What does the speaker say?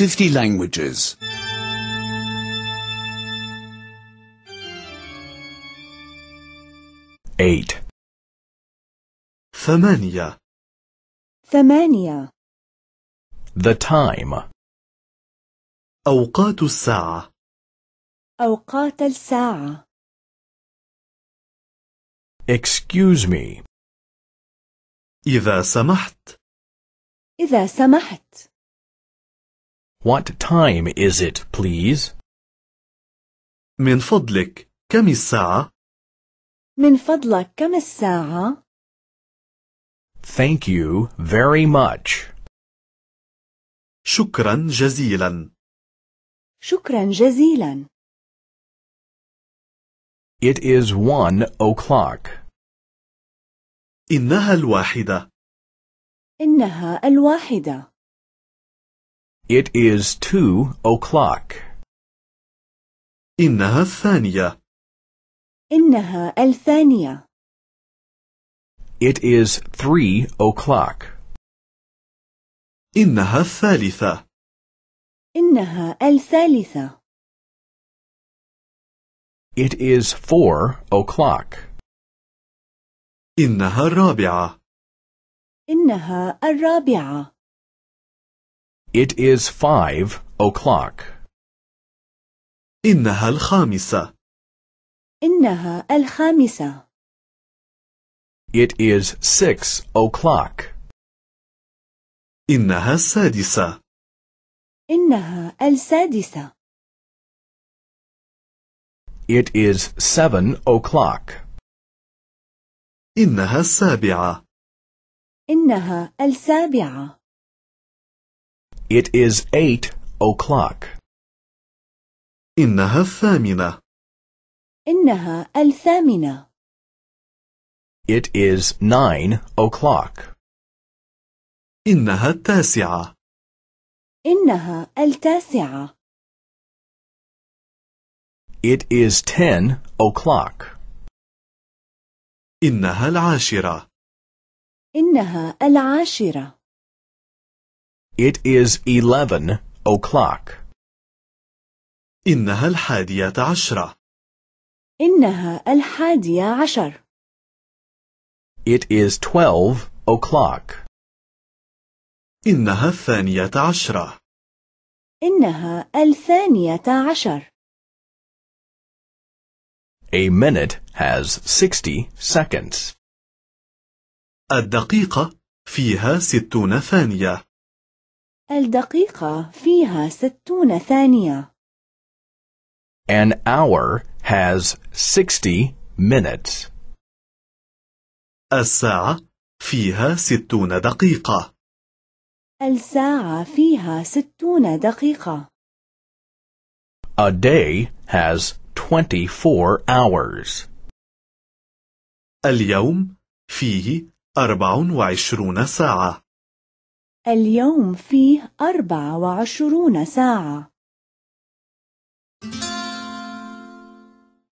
50 languages. Eight. ثمانية ثمانية The time أوقات الساعة أوقات الساعة Excuse me إذا سمحت إذا سمحت What time is it, please? من فضلك كم الساعة؟ من فضلك كم الساعة؟ Thank you very much. شكرا جزيلا. شكرا جزيلا. It is one o'clock. إنها الواحدة. إنها الواحدة. It is two o'clock. إنها الثانية. إنها الثانية. It is three o'clock. إنها الثالثة. إنها الثالثة. It is four o'clock. إنها الرابعة. إنها الرابعة. It is five o'clock. إنها الخامسة. إنها الخامسة. It is six o'clock. إنها السادسة. إنها السادسة. It is seven o'clock. إنها السابعة. إنها السابعة. It is eight o'clock. إنها الثامنة. إنها الثامنة. It is nine o'clock. إنها التاسعة. إنها التاسعة. It is ten o'clock. إنها العاشرة. إنها العاشرة. It is 11 o'clock. إنها الحادية عشرة. إنها الحادية عشر. It is 12 o'clock. إنها الثانية عشرة. إنها الثانية عشر. A minute has sixty seconds. الدقيقة فيها ستون ثانية. الدقيقة فيها ستون ثانية. An hour has sixty minutes. الساعة فيها ستون دقيقة. الساعة فيها ستون دقيقة. A day has twenty-four hours. اليوم فيه أربع وعشرون ساعة. اليوم فيه أربعة وعشرون ساعة.